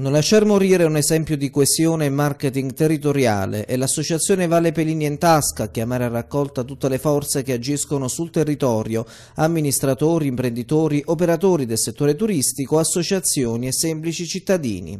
Non lasciar morire un esempio di coesione e marketing territoriale è l'associazione Vale Pelini in Tasca a chiamare a raccolta tutte le forze che agiscono sul territorio, amministratori, imprenditori, operatori del settore turistico, associazioni e semplici cittadini.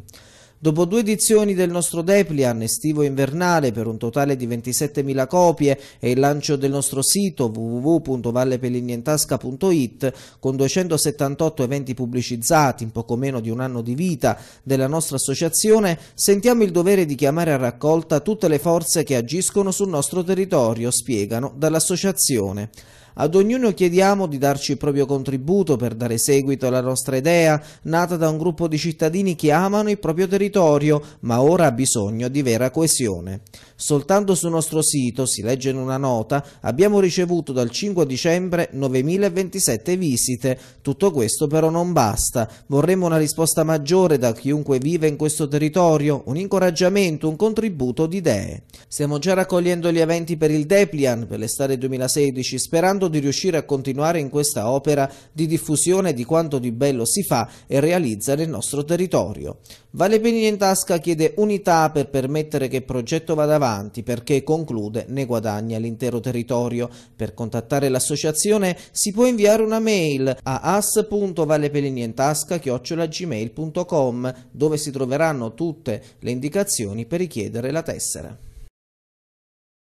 Dopo due edizioni del nostro Deplian, estivo e invernale, per un totale di 27.000 copie e il lancio del nostro sito www.vallepellignentasca.it con 278 eventi pubblicizzati in poco meno di un anno di vita della nostra associazione, sentiamo il dovere di chiamare a raccolta tutte le forze che agiscono sul nostro territorio, spiegano dall'associazione. Ad ognuno chiediamo di darci il proprio contributo per dare seguito alla nostra idea, nata da un gruppo di cittadini che amano il proprio territorio, ma ora ha bisogno di vera coesione. Soltanto sul nostro sito, si legge in una nota, abbiamo ricevuto dal 5 dicembre 9.027 visite. Tutto questo però non basta. Vorremmo una risposta maggiore da chiunque vive in questo territorio, un incoraggiamento, un contributo di idee. Stiamo già raccogliendo gli eventi per il Deplian, per l'estate 2016, sperando sperando di riuscire a continuare in questa opera di diffusione di quanto di bello si fa e realizza nel nostro territorio. Vale Penina in tasca chiede unità per permettere che il progetto vada avanti perché conclude ne guadagna l'intero territorio. Per contattare l'associazione si può inviare una mail a as.valepelinientasca.gmail.com dove si troveranno tutte le indicazioni per richiedere la tessera.